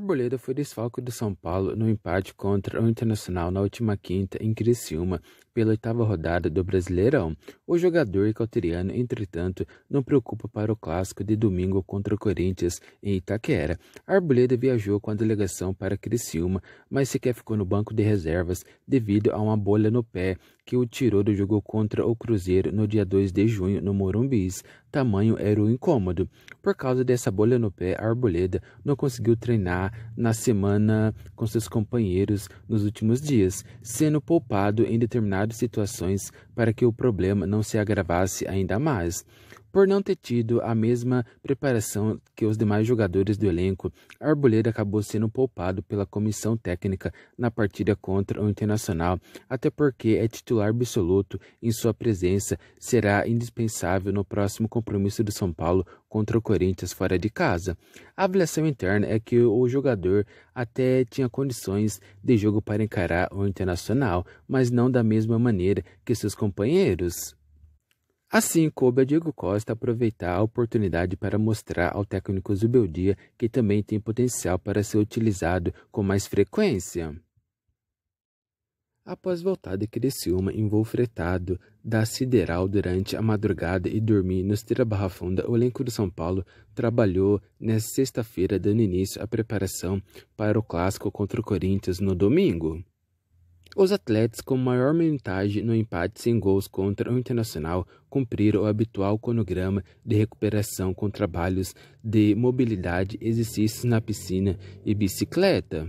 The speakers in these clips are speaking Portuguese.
Arboleda foi desfalco do São Paulo no empate contra o Internacional na última quinta em Criciúma pela oitava rodada do Brasileirão. O jogador cauteriano, entretanto, não preocupa para o clássico de domingo contra o Corinthians em Itaquera. Arboleda viajou com a delegação para Criciúma, mas sequer ficou no banco de reservas devido a uma bolha no pé que o Tiroro jogou contra o Cruzeiro no dia 2 de junho no Morumbis. Tamanho era o incômodo. Por causa dessa bolha no pé, a Arboleda não conseguiu treinar na semana com seus companheiros nos últimos dias, sendo poupado em determinadas situações para que o problema não se agravasse ainda mais. Por não ter tido a mesma preparação que os demais jogadores do elenco, Arboleda acabou sendo poupado pela comissão técnica na partida contra o Internacional, até porque é titular absoluto Em sua presença será indispensável no próximo compromisso do São Paulo contra o Corinthians fora de casa. A avaliação interna é que o jogador até tinha condições de jogo para encarar o Internacional, mas não da mesma maneira que seus companheiros. Assim, coube a Diego Costa aproveitar a oportunidade para mostrar ao técnico Zubeldia que também tem potencial para ser utilizado com mais frequência. Após voltar de Criciúma em voo fretado da Sideral durante a madrugada e dormir no Esteira Barra Funda, o elenco do São Paulo trabalhou nesta sexta-feira, dando início à preparação para o clássico contra o Corinthians no domingo. Os atletas com maior minutagem no empate sem gols contra o Internacional cumpriram o habitual cronograma de recuperação com trabalhos de mobilidade, exercícios na piscina e bicicleta.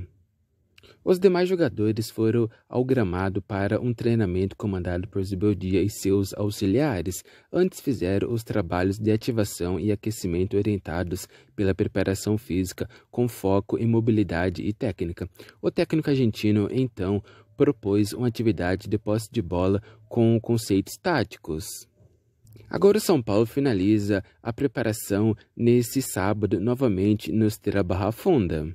Os demais jogadores foram ao gramado para um treinamento comandado por Zibeldia e seus auxiliares. Antes fizeram os trabalhos de ativação e aquecimento orientados pela preparação física, com foco em mobilidade e técnica. O técnico argentino, então, propôs uma atividade de posse de bola com conceitos táticos. Agora o São Paulo finaliza a preparação nesse sábado novamente no Esteira Barra Funda.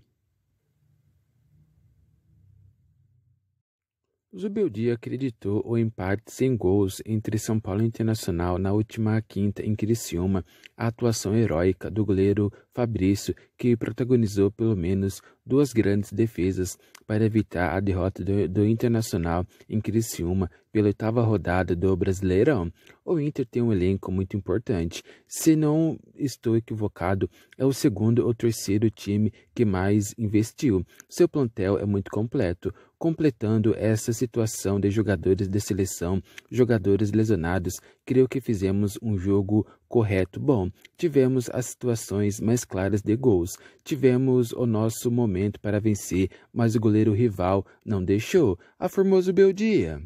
Zubeldia acreditou o empate sem gols entre São Paulo e Internacional na última quinta em Criciúma, a atuação heróica do goleiro Fabrício, que protagonizou pelo menos duas grandes defesas para evitar a derrota do, do Internacional em Criciúma pela oitava rodada do Brasileirão. O Inter tem um elenco muito importante. Se não estou equivocado, é o segundo ou terceiro time que mais investiu. Seu plantel é muito completo completando essa situação de jogadores de seleção, jogadores lesionados, creio que fizemos um jogo correto. Bom, tivemos as situações mais claras de gols, tivemos o nosso momento momento para vencer, mas o goleiro rival não deixou a formoso Beldia.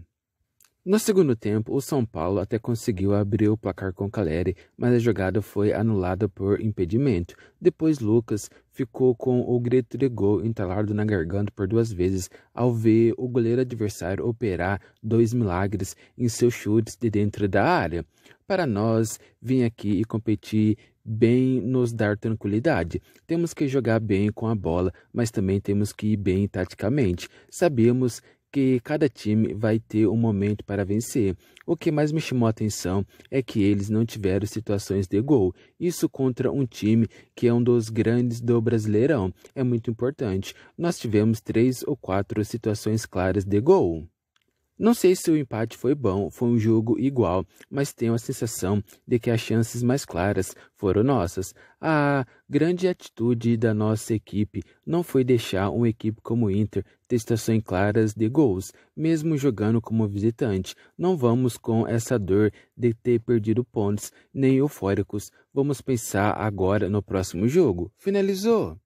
No segundo tempo, o São Paulo até conseguiu abrir o placar com Caleri, mas a jogada foi anulada por impedimento. Depois, Lucas ficou com o grito de gol entalado na garganta por duas vezes ao ver o goleiro adversário operar dois milagres em seus chutes de dentro da área. Para nós, vim aqui e competir bem nos dar tranquilidade. Temos que jogar bem com a bola, mas também temos que ir bem taticamente. Sabemos que cada time vai ter um momento para vencer. O que mais me chamou a atenção é que eles não tiveram situações de gol. Isso contra um time que é um dos grandes do Brasileirão. É muito importante. Nós tivemos três ou quatro situações claras de gol. Não sei se o empate foi bom, foi um jogo igual, mas tenho a sensação de que as chances mais claras foram nossas. A grande atitude da nossa equipe não foi deixar uma equipe como o Inter ter estações claras de gols, mesmo jogando como visitante. Não vamos com essa dor de ter perdido pontos, nem eufóricos. Vamos pensar agora no próximo jogo. Finalizou!